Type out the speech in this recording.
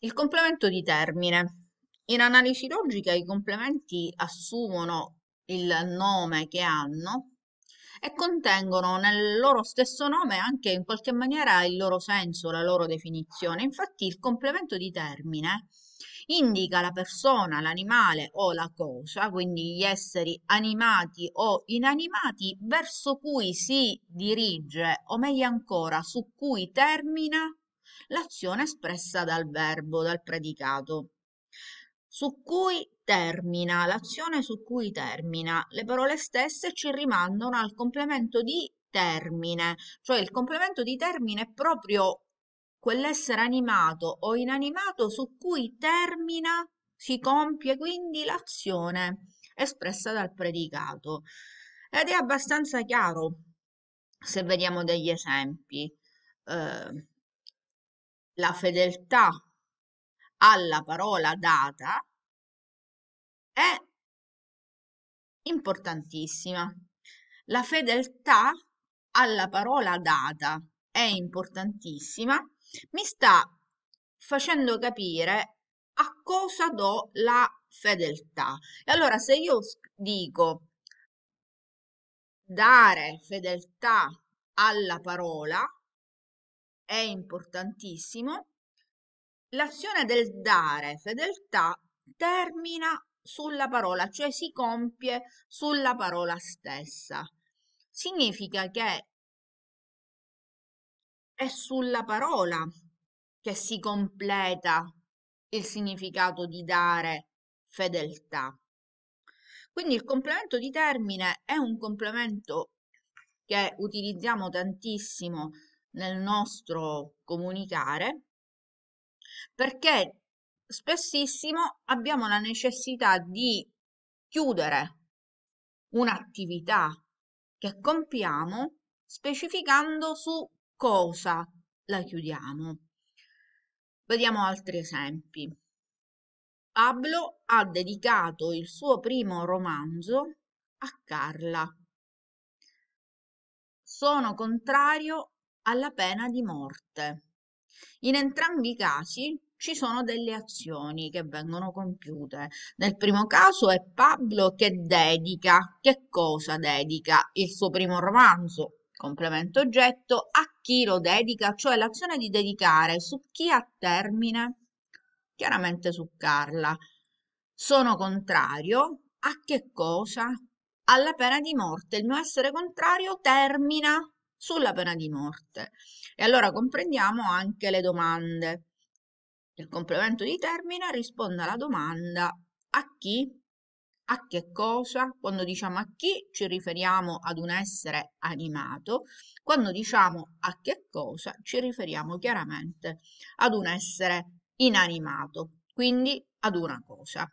Il complemento di termine. In analisi logica i complementi assumono il nome che hanno e contengono nel loro stesso nome anche in qualche maniera il loro senso, la loro definizione. Infatti il complemento di termine indica la persona, l'animale o la cosa, quindi gli esseri animati o inanimati verso cui si dirige, o meglio ancora, su cui termina l'azione espressa dal verbo, dal predicato, su cui termina, l'azione su cui termina. Le parole stesse ci rimandano al complemento di termine, cioè il complemento di termine è proprio quell'essere animato o inanimato su cui termina, si compie quindi l'azione espressa dal predicato. Ed è abbastanza chiaro se vediamo degli esempi. Eh, la fedeltà alla parola data è importantissima. La fedeltà alla parola data è importantissima, mi sta facendo capire a cosa do la fedeltà. E allora se io dico dare fedeltà alla parola, è importantissimo, l'azione del dare fedeltà termina sulla parola, cioè si compie sulla parola stessa. Significa che è sulla parola che si completa il significato di dare fedeltà. Quindi il complemento di termine è un complemento che utilizziamo tantissimo nel nostro comunicare perché spessissimo abbiamo la necessità di chiudere un'attività che compiamo specificando su cosa la chiudiamo. Vediamo altri esempi. Pablo ha dedicato il suo primo romanzo a Carla. Sono contrario alla pena di morte. In entrambi i casi ci sono delle azioni che vengono compiute. Nel primo caso è Pablo che dedica, che cosa dedica? Il suo primo romanzo, complemento oggetto, a chi lo dedica, cioè l'azione di dedicare, su chi ha termine? Chiaramente su Carla. Sono contrario a che cosa? Alla pena di morte. Il mio essere contrario termina sulla pena di morte. E allora comprendiamo anche le domande. Il complemento di termine risponde alla domanda a chi, a che cosa, quando diciamo a chi ci riferiamo ad un essere animato, quando diciamo a che cosa ci riferiamo chiaramente ad un essere inanimato, quindi ad una cosa.